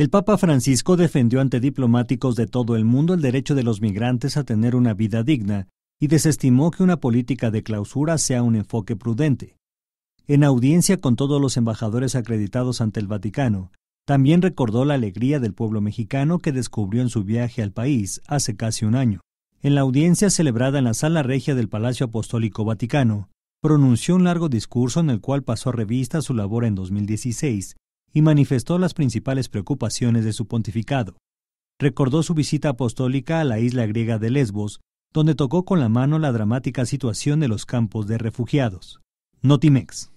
El Papa Francisco defendió ante diplomáticos de todo el mundo el derecho de los migrantes a tener una vida digna y desestimó que una política de clausura sea un enfoque prudente. En audiencia con todos los embajadores acreditados ante el Vaticano, también recordó la alegría del pueblo mexicano que descubrió en su viaje al país hace casi un año. En la audiencia celebrada en la sala regia del Palacio Apostólico Vaticano, pronunció un largo discurso en el cual pasó a revista su labor en 2016 y manifestó las principales preocupaciones de su pontificado. Recordó su visita apostólica a la isla griega de Lesbos, donde tocó con la mano la dramática situación de los campos de refugiados. Notimex.